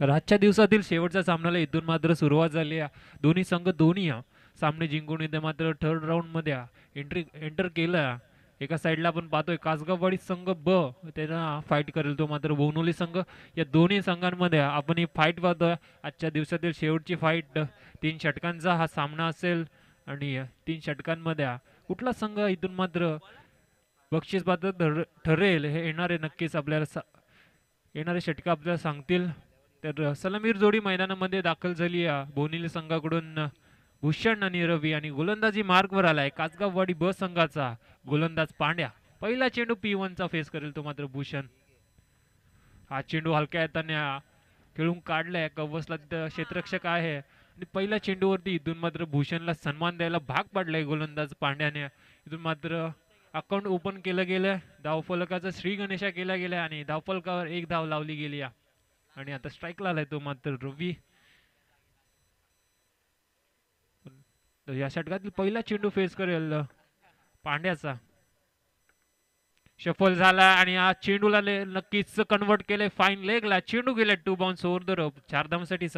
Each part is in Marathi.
तर आजच्या दिवसातील शेवटच्या सामन्याला इथून मात्र सुरुवात झाली आहे दोन्ही संघ दोन्ही सामने जिंकून येते मात्र थर्ड मध्ये एंट्री एंटर केलं एका साईडला आपण पाहतोय कासगाववाडी संघ ब त्यांना फाईट करेल तो मात्र बोनोली संघ या दोन्ही संघांमध्ये आपण ही फाईट पाहतोय आजच्या दिवसातील शेवटची फाईट तीन षटकांचा हा सामना असेल आणि तीन षटकांमध्ये कुठला संघ इथून मात्र बक्षीस पात्र ठरेल हे येणारे नक्कीच आपल्याला येणारे षटकं आपल्याला सांगतील तर सलमीर जोडी मैदानामध्ये दाखल झाली या बोनिल संघाकडून भूषण आणि रवी आणि गोलंदाजी मार्गवर आलाय कासगाववाडी ब संघाचा गोलंदाज पांड्या पहिला चेंडू पी वनचा फेस करेल तो मात्र भूषण हा चेंडू हलक्या येताना खेळून काढलाय कव्वसला क्षेत्रक्षक आहे आणि पहिल्या चेंडूवरती इथून मात्र भूषणला सन्मान द्यायला भाग पाडलाय गोलंदाज पांड्याने इथून मात्र अकाउंट ओपन केलं गेलं धावफलकाचा श्री गणेशा केला गेलाय आणि धावफलकावर एक धाव लावली गेली या आणि आता स्ट्राईक आलाय तो मात्र रवी या षटकातील पहिला चेंडू फेस करेल पांड्याचा शफल झाला आणि हा चेंडूला नक्कीच कन्वर्ट केले फाईन लेगला चेंडू गेला two bounce over the rough चार धामसाठी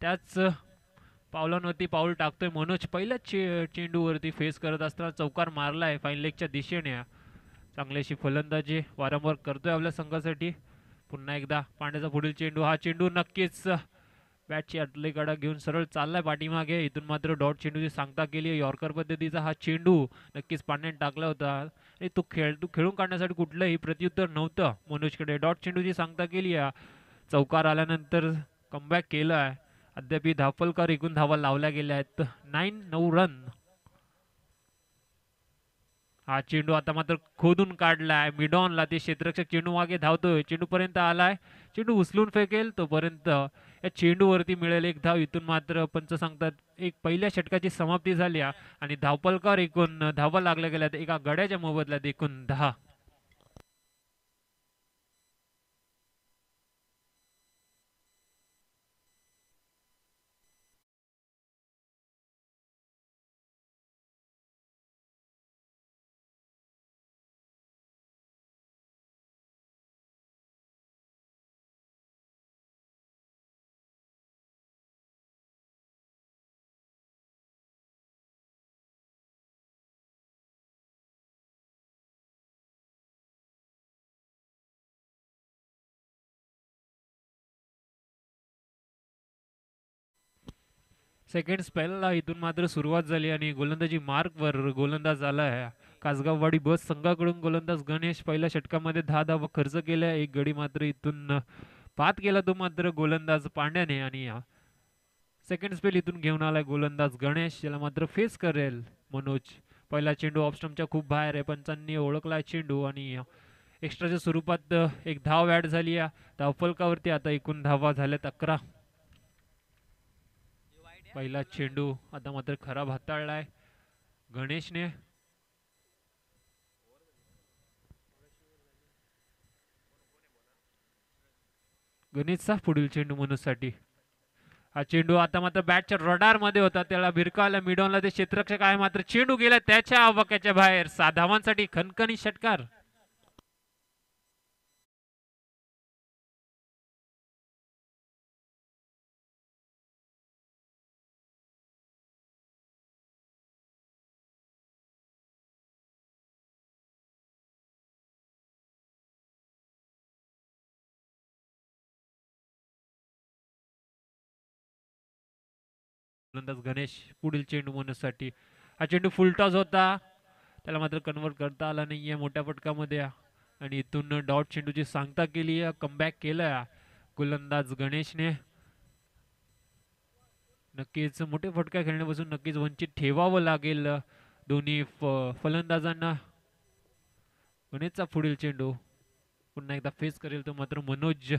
त्याच पावलांवरती पाऊल टाकतोय मनोज पहिल्याच चे चेंडूवरती फेस करत असताना चौकार मारला आहे फाईन लेगच्या दिशेने चांगल्याशी फलंदाजी वारंवार करतोय आपल्या संघासाठी पुन्हा एकदा पांड्याचा पुढील चेंडू हा चेंडू नक्कीच बॅटची गाडा घेऊन सरळ चाललाय पाठीमागे इथून मात्र डॉट चेंडूची सांगता केली आहे यॉर्कर पद्धतीचा हा चेंडू नक्कीच पाण्याने टाकला होता आणि तो खेळ तू खेळून काढण्यासाठी कुठलंही प्रत्युत्तर नव्हतं मनोजकडे डॉट चेंडूची सांगता केली आहे चौकार आल्यानंतर कमबॅक केलं आहे अद्याप धापलकर एकूण धावा लावल्या गेल्या आहेत नाईन नऊ रन हा चेंडू आता मात्र खोदून काढलाय मिडॉनला ते क्षेत्ररक्षक चेंडू मागे धावतोय चेंडू पर्यंत आलाय चेंडू उचलून फेकेल तोपर्यंत या चेंडूवरती मिळेल एक धाव इथून मात्र पंच सांगतात एक पहिल्या षटकाची समाप्ती झाली आणि धावपलकर एकूण धावा लागल्या गेल्यात एका गड्याच्या मोबदल्यात एकूण दहा सेकंड स्पेलला इथून मात्र सुरुवात झाली आणि गोलंदाजी मार्कवर गोलंदाज आला आहे कासगाववाडी बस संघाकडून गोलंदाज गणेश पहिल्या षटकामध्ये दहा धावा खर्च केल्या एक गडी मात्र इथून पात केला तो मात्र गोलंदाज पांड्याने आणि सेकंड स्पेल इथून घेऊन आलाय गोलंदाज गणेश याला मात्र फेस करेल मनोज पहिला चेंडू ऑपस्टमच्या खूप बाहेर आहे पंचांनी ओळखला चेंडू आणि एक्स्ट्राच्या स्वरूपात एक धाव ॲड झाली या धावफलकावरती आता एकूण धावा झाल्यात अकरा पहिला चेंडू आता मात्र खराब हाताळलाय गणेशने गणेशचा पुढील चेंडू मनोजसाठी हा चेंडू आता मात्र बॅटच्या रडार मध्ये होता त्याला भिरकावला मिडॉनला ते क्षेत्रक्षक आहे मात्र चेंडू गेला त्याच्या आवाक्याच्या बाहेर साधावांसाठी खनखनी षटकार फलंदाज गणेश पुढील चेंडू मोजण्यासाठी हा चेंडू फुलटॉस होता त्याला मात्र कन्वर्ट करता आला नाही आहे मोठ्या फटकामध्ये आणि इथून डॉट चेंडूची सांगता केली कमबॅक केलं गोलंदाज गणेशने नक्कीच मोठे फटका खेळण्यापासून नक्कीच वंचित ठेवावं लागेल दोन्ही फलंदाजांना गणेशचा पुढील चेंडू पुन्हा एकदा फेस करेल तो मात्र मनोज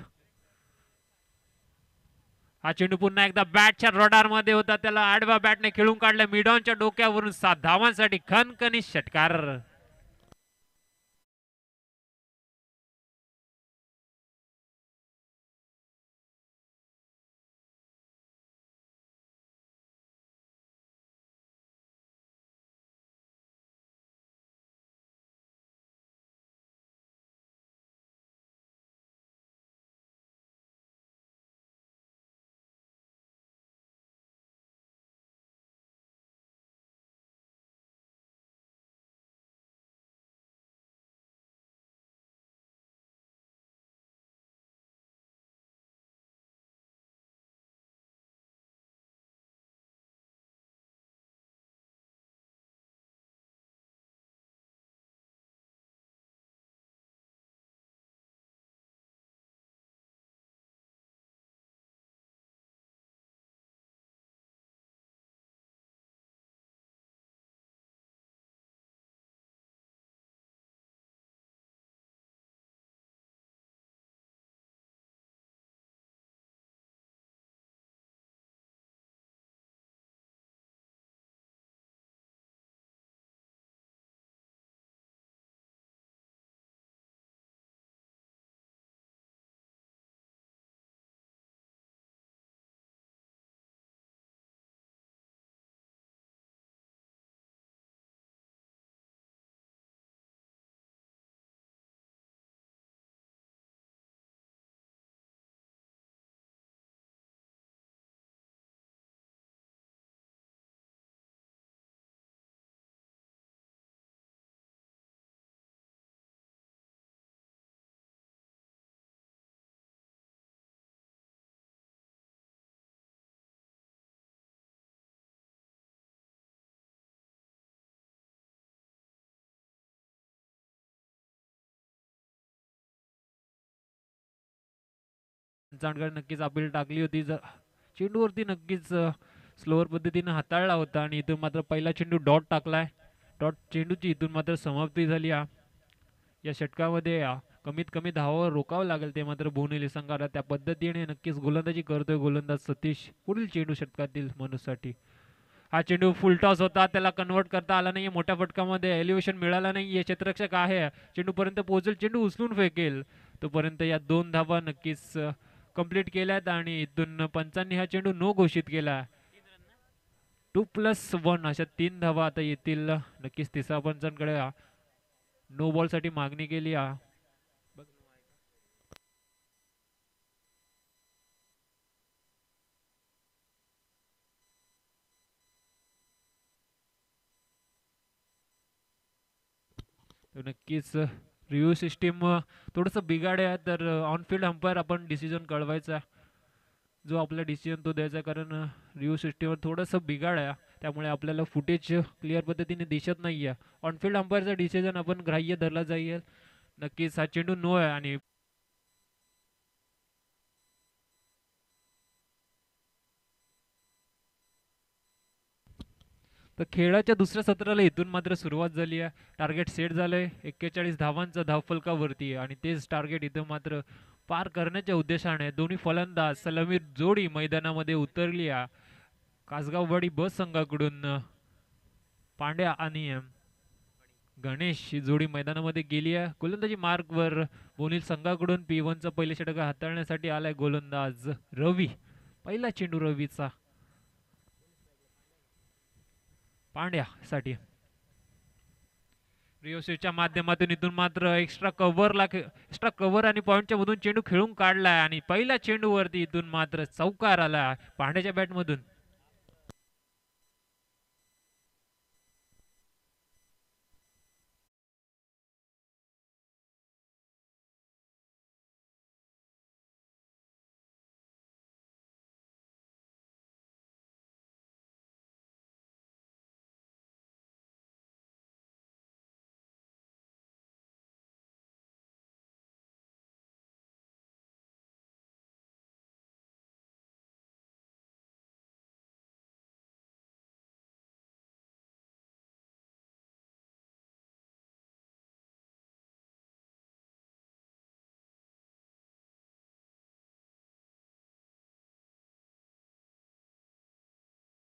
हा चेंडू पुन्हा एकदा बॅटच्या रडार मध्ये होता त्याला आडवा बॅटने खेळून काढला मिडॉनच्या डोक्यावरून सात धावांसाठी खनखनी षटकार जाणकार नक्कीच अपील टाकली होती जर चेंडूवरती नक्कीच स्लोअर पद्धतीनं हाताळला होता आणि इथून मात्र पहिला चेंडू डॉट टाकला डॉट चेंडूची इथून मात्र समाप्ती झाली या षटकामध्ये कमीत कमी धावावर रोकावं लागेल ते मात्र भुवनेली संघाला त्या पद्धतीने नक्कीच गोलंदाजी करतोय गोलंदाज सतीश पुढील चेंडू षटकातील मनुसाठी हा चेंडू फुल टॉस होता त्याला कन्वर्ट करता आला नाही मोठ्या फटकामध्ये एलिव्हेशन मिळाला नाही आहे क्षेत्ररक्षक आहे चेंडूपर्यंत पोहोचेल चेंडू उचलून फेकेल तोपर्यंत या दोन धावा नक्कीच कंप्लीट केल्यात आणि दोन पंचांनी हा चेंडू नो घोषित केला टू प्लस वन अशा तीन धावा आता येतील नक्कीच तिसरा पंचांकडे नो बॉल साठी मागणी केली नक्कीच रिव्ह्यू सिस्टीम थोडंसं बिघाड आहे तर ऑनफिल्ड अंपायर आपण डिसिजन कळवायचा जो आपला डिसिजन तो द्यायचा कारण रिव्ह्यू सिस्टीमवर थोडंसं बिघाड आहे त्यामुळे आपल्याला फुटेज क्लिअर पद्धतीने दिसत नाही आहे ऑनफिल्ड अंपायरचा डिसिजन आपण ग्राह्य धरला जाईल नक्कीच हा चेंडू नो आहे आणि तर खेळाच्या दुसऱ्या सत्राला इथून मात्र सुरुवात झाली आहे टार्गेट सेट झालंय एक्केचाळीस धावांचा धावफलकावरती आणि तेच टार्गेट इथं मात्र पार करण्याच्या उद्देशाने दोन्ही फलंदाज सलमीर जोडी मैदानामध्ये उतरली आहे कासगाववाडी बस संघाकडून पांड्या आणि गणेश ही जोडी मैदानामध्ये गेली आहे गोलंदाजी मार्गवर बोनील संघाकडून पी वनचा पहिले षटक हाताळण्यासाठी आलाय गोलंदाज रवी पहिला चेंडू रवीचा पांड्यासाठी रिओसीच्या माध्यमातून इथून मात्र एक्स्ट्रा कव्हरला एक्स्ट्रा कव्हर आणि पॉईंटच्या मधून चेंडू खेळून काढलाय आणि पहिल्या चेंडूवरती इथून मात्र चौकार आला पांड्याच्या बॅटमधून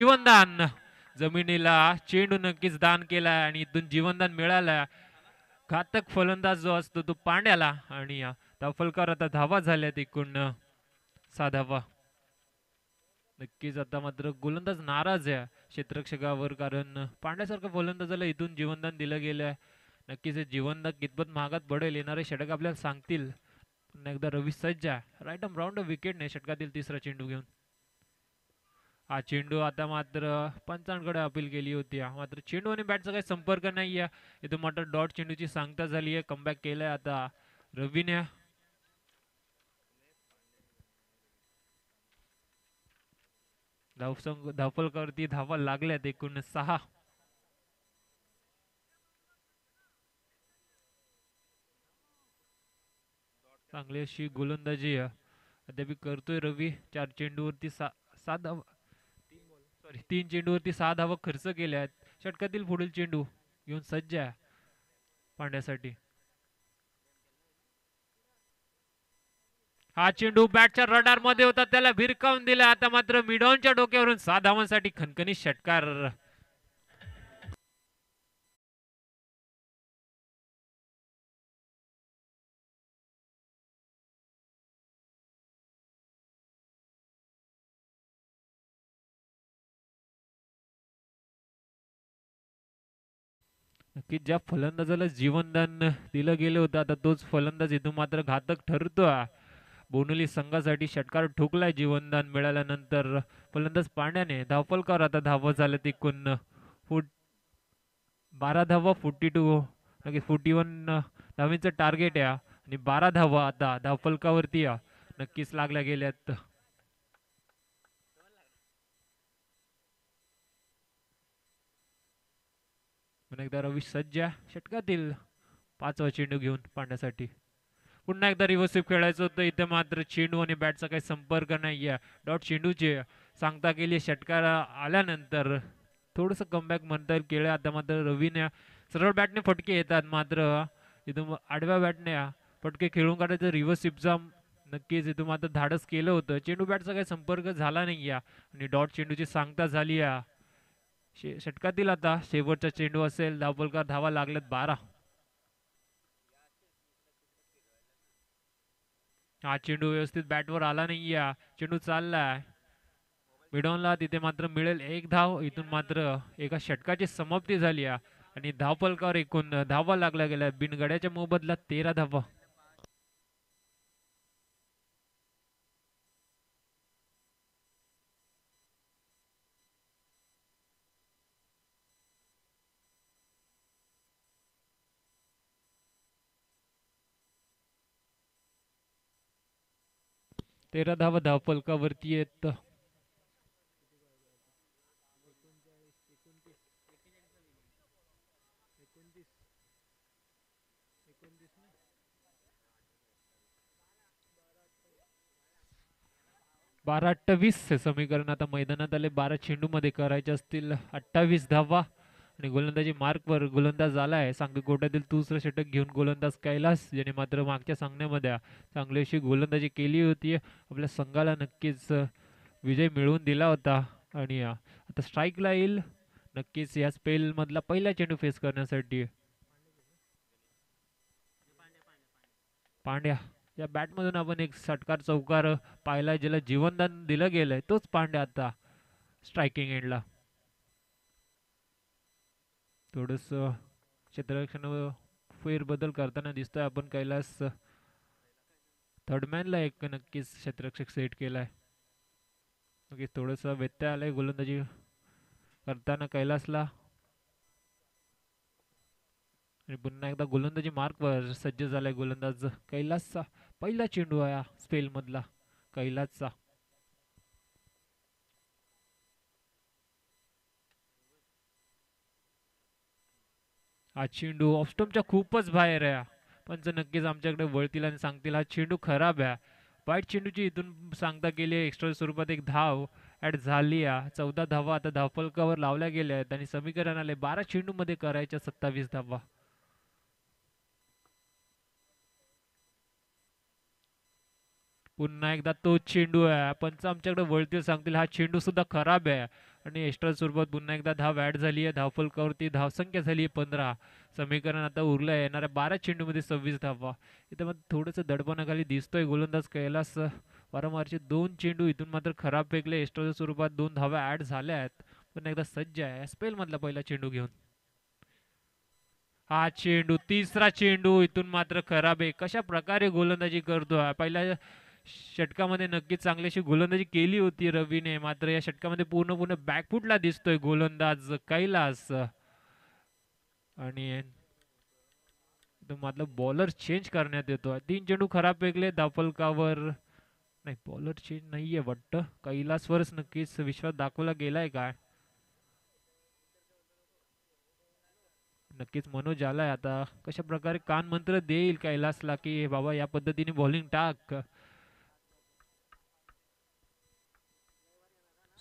जीवनदान जमिनीला चेंडू नक्कीच दान केला आणि इथून जीवनदान मिळाला घातक फलंदाज जो असतो तो पांड्याला आणि फलकार आता धावा झाल्या एकूण धावा नक्कीच आता मात्र गोलंदाज नाराज आहे क्षेत्रक्षकावर कारण पांड्यासारखं गोलंदाजाला इथून जीवनदान दिलं गेलं नक्कीच जीवनदान कितपत महागात बडेल येणारे षटक आपल्याला सांगतील एकदा रवी सज्जा राईट अम राऊंड नाही षटकातील तिसरा चेंडू घेऊन हा चेंडू आता मात्र पंचांकडे अपील केली होती मात्र चेंडू आणि बॅटचा काही संपर्क नाही आहे इथं मात्र डॉट चेंडूची सांगता झाली आहे कमबॅक केलाय आता रवीने धावसंग करती धावा लागल्यात एकूण सहा चांगली अशी गोलंदाजी मी करतोय रवी चार चेंडूवरती वरती सात तीन चेंडूवरती सहा धावक खर्च केल्या आहेत षटकातील पुढील चेंडू घेऊन सज्ज आहे पांड्यासाठी हा चेंडू बॅटच्या रडार मध्ये होता त्याला भिरकावून दिला आता मात्र मिडॉनच्या डोक्यावरून सहा धावांसाठी खनखनी षटकार नक्कीच ज्या फलंदाजाला जीवनदान दिलं गेलं होतं आता तोच फलंदाज इथून मात्र घातक ठरतो बोनुली संघासाठी षटकार ठोकलाय जीवनदान मिळाल्यानंतर फलंदाज पाण्याने धावफलकावर आता धावा झाले तिकून फुट बारा धावा फोर्टी टू नक्की फोर्टी वन धावींचं टार्गेट आहे आणि बारा धावा आता धावपलकावरती नक्कीच लागल्या गेल्यात पुन्हा एकदा रवी सज्ज षटकातील पाचवा चेंडू घेऊन पाण्यासाठी पुन्हा एकदा शिप खेळायचं होतं इथं मात्र चेंडू आणि बॅटचा काही संपर्क नाही आहे डॉट चेंडूचे सांगता केली षटकार आल्यानंतर थोडंसं कमबॅक म्हणता येईल केलं आता मात्र रवीने सरळ बॅटने फटके येतात मात्र इथून आडव्या बॅटने फटके खेळून काढायचं रिव्हर्सिपचा नक्कीच इथून मात्र धाडस केलं होतं चेंडू बॅटचा काही संपर्क झाला नाही या आणि डॉट चेंडूची सांगता झाली या शे षटकातील आता शेवटचा चेंडू असेल धावपलकार धावा लागलेत बारा हा चेंडू व्यवस्थित बॅटवर आला नाही या चेंडू चाललाय मिडॉनला तिथे मात्र मिळेल एक धाव इथून मात्र एका षटकाची समाप्ती झाली आणि धावपलकावर एकूण धावा लागला गेला बिनगड्याच्या मोबदला तेरा धावा तेरा धावा वरती येत बारा अठ्ठावीस समीकरण आता मैदानात आले बारा मध्ये करायचे असतील अठ्ठावीस धावा आणि गोलंदाजी मार्कवर गोलंदाज आला आहे सांघ गोट्यातील दुसरं षटक घेऊन गोलंदाज कैलास याने मात्र मागच्या सांगण्यामध्ये अशी गोलंदाजी केली होती आपल्या संघाला नक्कीच विजय मिळवून दिला होता आणि आता स्ट्राईकला येईल नक्कीच या स्पेलमधला पहिला चेंडू फेस करण्यासाठी पांड्या या बॅटमधून आपण एक षटकार चौकार पाहिला ज्याला जीवनदान दिलं गेलंय तोच पांड्या आता स्ट्रायकिंग एंडला थोडस क्षेत्ररक्षण फेरबदल करताना दिसतोय आपण कैलास थर्डमॅनला एक नक्कीच क्षेत्ररक्षक सेट केलाय नक्कीच थोडंसं व्यत्यय आलाय गोलंदाजी करताना कैलासला आणि पुन्हा एकदा गोलंदाजी मार्कवर सज्ज झालाय गोलंदाज कैलासचा पहिला चेंडू आहे स्पेलमधला कैलासचा हा चेंडू ऑफस्टमच्या खूपच बाहेर आहे पंच नक्कीच आमच्याकडे वळतील आणि सांगतील हा चेंडू खराब आहे वाईट चेंडूची इथून सांगता गेली एक्स्ट्रा स्वरूपात एक धाव ॲड झाली आहे चौदा धावा आता धावफलकावर लावल्या गेल्या आहेत आणि समीकरण आले बारा चेंडूमध्ये करायच्या सत्तावीस धावा पुन्हा एकदा तोच चेंडू आहे पंच आमच्याकडे वळतील सांगतील हा चेंडू सुद्धा खराब आहे आणि एक्स्ट्रा स्वरूपात पुन्हा एकदा धाव ॲड झाली आहे धावफलकावरती धावसंख्या झाली आहे पंधरा समीकरण आता उरलं आहे येणाऱ्या बारा चेंडूमध्ये सव्वीस धावा इथं मग थोडंसं दडपणाखाली दिसतोय गोलंदाज कैलास वारंवारचे दोन चेंडू इथून मात्र खराब फेकले एक्स्ट्राच्या स्वरूपात दोन धावा ॲड झाल्या आहेत पण एकदा सज्ज आहे मधला पहिला चेंडू घेऊन हा चेंडू तिसरा चेंडू इथून मात्र खराब आहे कशा प्रकारे गोलंदाजी करतो पहिला षटकामध्ये नक्कीच चांगल्याशी गोलंदाजी केली होती रवीने मात्र या षटकामध्ये पूर्ण पूर्ण बॅकफुटला दिसतोय गोलंदाज कैलास आणि मतलब बॉलर चेंज करण्यात येतो तीन चेंडू खराब फेकले दाफलकावर नाही बॉलर चेंज नाहीये वाटत कैलासवरच नक्कीच विश्वास दाखवला गेलाय काय नक्कीच मनोज आलाय आता कशा प्रकारे कान मंत्र देईल कैलासला की बाबा या पद्धतीने बॉलिंग टाक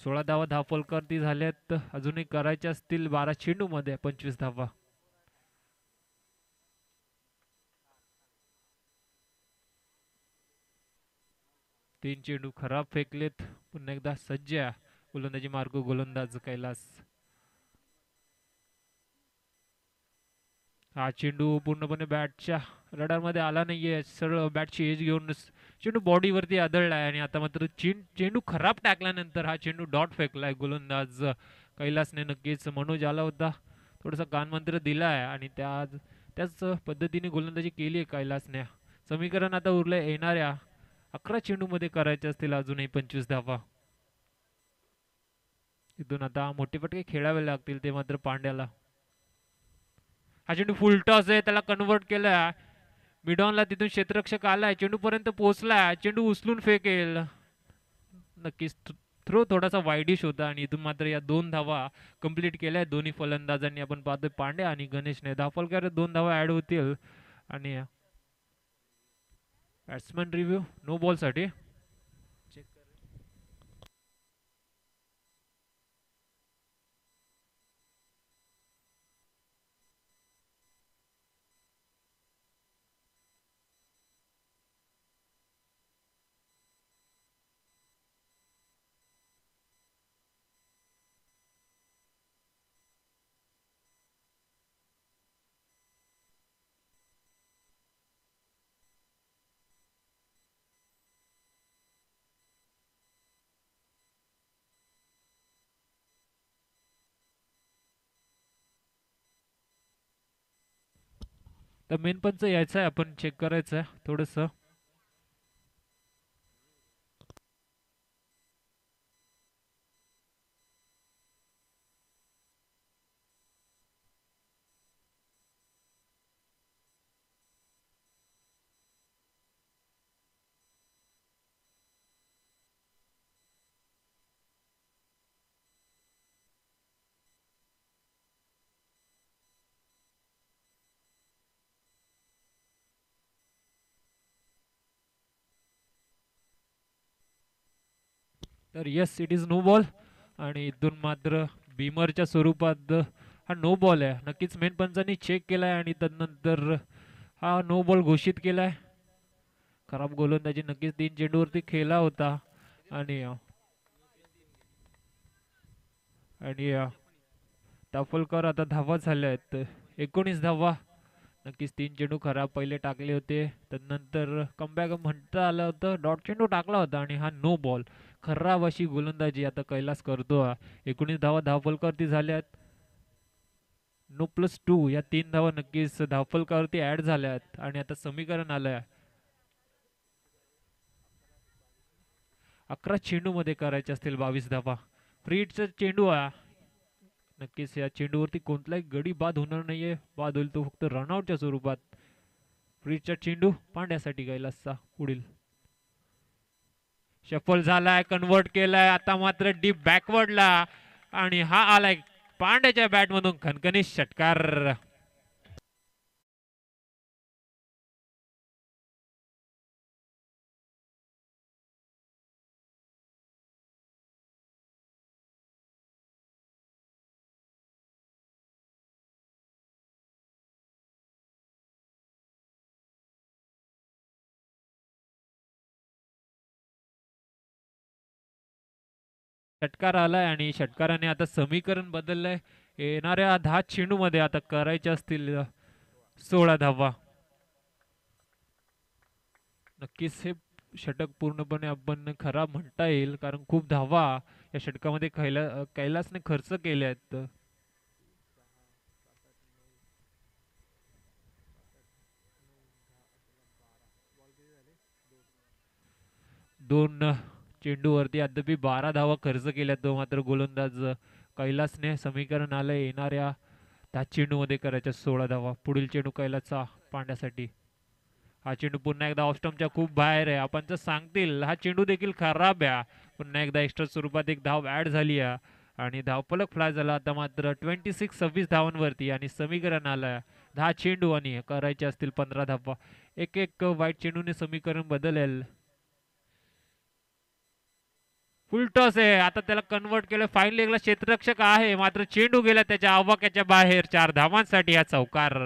सोळा धावा धावफलकर ती झाल्यात अजूनही करायचे असतील बारा मध्ये पंचवीस धावा तीन चेंडू खराब फेकलेत पुन्हा एकदा सज्ज गोलंदाजी मार्ग गोलंदाज कैलास हा चेंडू पूर्णपणे बॅटच्या रडारमध्ये आला नाहीये सरळ बॅटची एज घेऊन चेंडू बॉडीवरती आहे आणि आता मात्र चेंड चेंडू खराब टाकल्यानंतर हा चेंडू डॉट फेकलाय गोलंदाज कैलासने नक्कीच मनोज आला होता थोडंसं कानमंत्र दिला आहे आणि त्या त्याच पद्धतीने गोलंदाजी केली आहे कैलासने समीकरण आता उरलं येणाऱ्या अकरा चेंडूमध्ये करायचे असतील अजूनही पंचवीस धावा इथून आता मोठे फटके खेळावे लागतील ते मात्र पांड्याला हा चेंडू फुलटॉस आहे त्याला कन्वर्ट केलाय मिडॉनला तिथून क्षेत्ररक्षक आलाय पर्यंत पोहोचलाय चेंडू उचलून फेकेल नक्कीच थ्रो थोडासा वाईडिश होता आणि इथून मात्र या दोन धावा कंप्लीट केल्या दोन्ही फलंदाजांनी आपण पाहतोय पांडे आणि गणेशने धाफलकर दोन धावा ॲड होतील आणि बॅट्समन रिव्ह्यू नो बॉलसाठी तर मेन पंच यायचं आहे आपण चेक करायचं आहे थोडंसं तर yes it is no ball आणि इथून मात्र बीमरच्या स्वरूपात हा नो बॉल आहे नक्कीच मेन पंचांनी चेक केला आहे आणि त्यानंतर हा नो बॉल घोषित केला आहे खराब गोलंदाजी नक्कीच तीन चेंडूवरती खेळला होता आणि आणि आता धावा झाल्या आहेत एकोणीस धावा नक्कीच तीन चेंडू खराब पहिले टाकले होते त्यानंतर कमबॅक म्हणता आलं होतं डॉट चेंडू टाकला होता आणि हा नो बॉल खराब अशी गोलंदाजी आता कैलास करतो एकोणीस धावा धावफलकावरती झाल्यात नो प्लस टू या तीन धावा नक्कीच धावफलकावरती ऍड झाल्यात आणि आता समीकरण आलं अकरा चेंडू मध्ये करायचे असतील बावीस धावा फ्रीटचा चेंडू आहे नक्कीच या चेंडूवरती कोणताही गडी बाद होणार नाहीये बाद होईल तो फक्त रनआउटच्या स्वरूपात फ्रीजचा चेंडू पांड्यासाठी गैलासचा पुढील शफल झालाय कन्वर्ट केलाय आता मात्र डीप बॅकवर्डला आणि हा आलाय पांड्याच्या बॅटमधून खनखनी षटकार षटकार आलाय आणि षटकाराने आता समीकरण बदललंय येणाऱ्या दहा मध्ये आता करायचे असतील सोळा धावा नक्कीच हे षटक पूर्णपणे आपण खराब म्हणता येईल कारण खूप धावा या षटकामध्ये कैला कैलासने खर्च केले आहेत दोन चेंडूवरती अद्यापी बारा धावा खर्च केल्या तो मात्र गोलंदाज कैलासने समीकरण आलं येणाऱ्या त्या मध्ये करायच्या सोळा धावा पुढील चेंडू कैलासचा पांड्यासाठी हा चेंडू पुन्हा एकदा ऑफस्टमच्या खूप बाहेर आहे आपण तर सांगतील हा चेंडू देखील खराब आहे पुन्हा एकदा एक्स्ट्रा स्वरूपात एक धाव ऍड झाली आहे आणि धावपलक फ्लाय झाला आता मात्र ट्वेंटी सिक्स सव्वीस धावांवरती आणि समीकरण आलं दहा चेंडू आणि करायचे असतील पंधरा धावा एक एक वाईट चेंडूने समीकरण बदलेल टॉस आहे आता त्याला कन्वर्ट केलं फाईन लेगला क्षेत्ररक्षक आहे मात्र चेंडू गेला त्याच्या आवाक्याच्या बाहेर चार धावांसाठी हा चौकार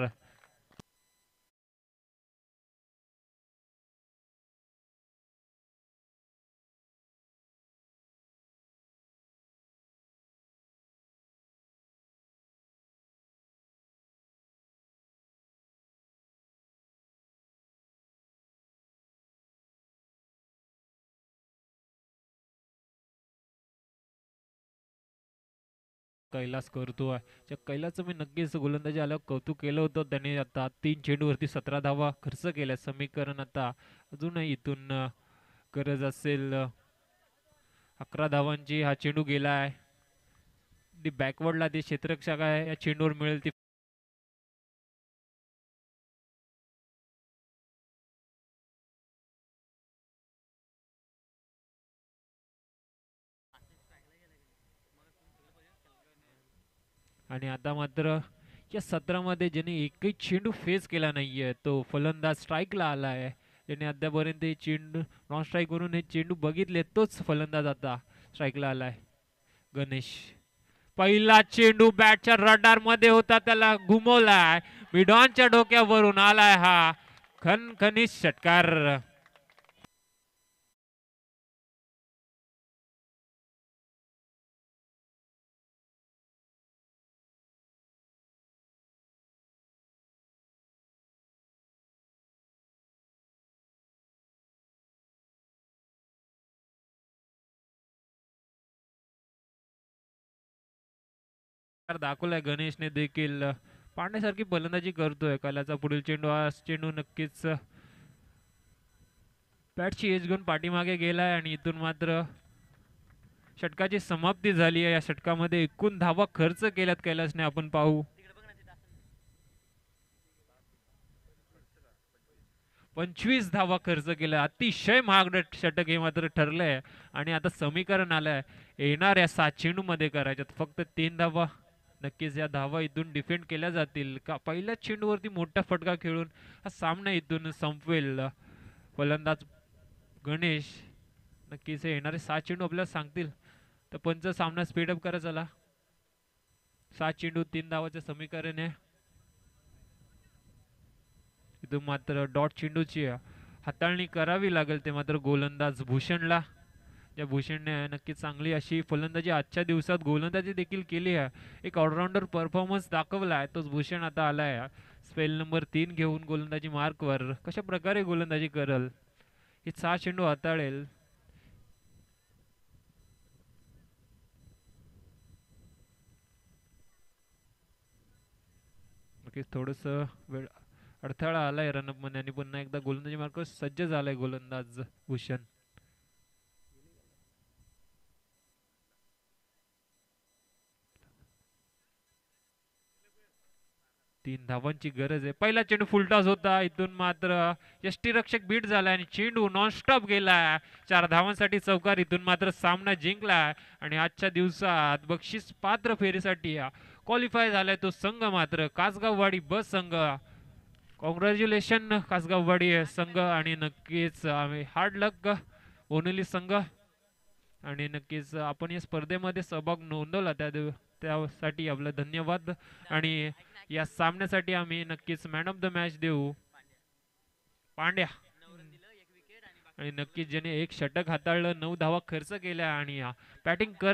कैलास करतो आहे त्या कैलासचं मी नक्कीच गोलंदाजी आल्यावर कौतुक केलं होतं त्याने आता तीन चेंडूवरती सतरा धावा खर्च केल्या समीकरण आता अजूनही इथून गरज असेल अकरा धावांची हा चेंडू गेला आहे बॅकवर्डला ते क्षेत्ररक्षक आहे या चेंडूवर मिळेल ती आणि आता मात्र या सत्रामध्ये ज्याने एकही चेंडू फेस केला नाही आहे तो फलंदाज स्ट्राईकला आला आहे ज्याने अद्यापर्यंत हे चेंडू नॉन स्ट्राईक करून हे चेंडू बघितले तोच फलंदाज आता स्ट्राईकला आला आहे गणेश पहिला चेंडू बॅटच्या रडार मध्ये होता त्याला घुमवलाय मिडॉनच्या डोक्यावरून आलाय हा खनखनीत षटकार दाखवलाय गणेशने देखील पांडेसारखी फलंदाजी करतोय कलाचा पुढील चेंडू हा चेंडू नक्कीच बॅटची एज घेऊन पाठीमागे गेलाय आणि इथून मात्र षटकाची समाप्ती झाली आहे या षटकामध्ये एकूण धावा खर्च केल्यात कैलासने आपण पाहू पंचवीस धावा खर्च केला अतिशय महागड षटक हे मात्र ठरलंय आणि आता समीकरण आलंय येणाऱ्या सात चेंडू मध्ये करायच्यात फक्त तीन धावा नक्कीच या धावा इथून डिफेंड केल्या जातील का पहिल्याच चेंडूवरती मोठा फटका खेळून हा सामना इथून संपवेल फलंदाज गणेश नक्कीच हे येणारे सात चेंडू आपल्याला सांगतील तर पंच सामना स्पीडअप करा चला सात चेंडू तीन धावाचे समीकरण आहे इथून मात्र डॉट चेंडूची हाताळणी करावी लागेल ते मात्र गोलंदाज भूषणला या भूषणने नक्कीच चांगली अशी फलंदाजी आजच्या दिवसात गोलंदाजी देखील केली आहे एक ऑलराउंडर परफॉर्मन्स दाखवला आहे तोच भूषण आता आला आहे स्पेल नंबर तीन घेऊन गोलंदाजी मार्कवर कशा प्रकारे गोलंदाजी करेल हे सहा चेंडू हाताळेल थोडस वेळ अडथळा आलाय रनअप मध्ये आणि पुन्हा एकदा गोलंदाजी मार्क सज्ज झालाय गोलंदाज भूषण तीन धावांची गरज आहे पहिला चेंडू फुलटॉस होता इथून मात्र यष्टीरक्षक बीट झाला आणि चेंडू नॉनस्टॉप गेला चार धावांसाठी चौकार इथून मात्र सामना जिंकला आणि आजच्या दिवसात बक्षीस पात्र फेरीसाठी क्वालिफाय झालाय तो संघ मात्र कासगाववाडी बस संघ कॉंग्रॅच्युलेशन कासगाववाडी संघ आणि नक्कीच आम्ही हार्ड लक ओनली संघ आणि नक्कीच आपण या स्पर्धेमध्ये सहभाग नोंदवला त्या त्यासाठी आपला धन्यवाद आणि या सामन्यासाठी आम्ही नक्कीच मॅन ऑफ द मॅच देऊ पांड्या आणि नक्कीच ज्याने एक षटक हाताळलं नऊ धावा खर्च केल्या आणि बॅटिंग कर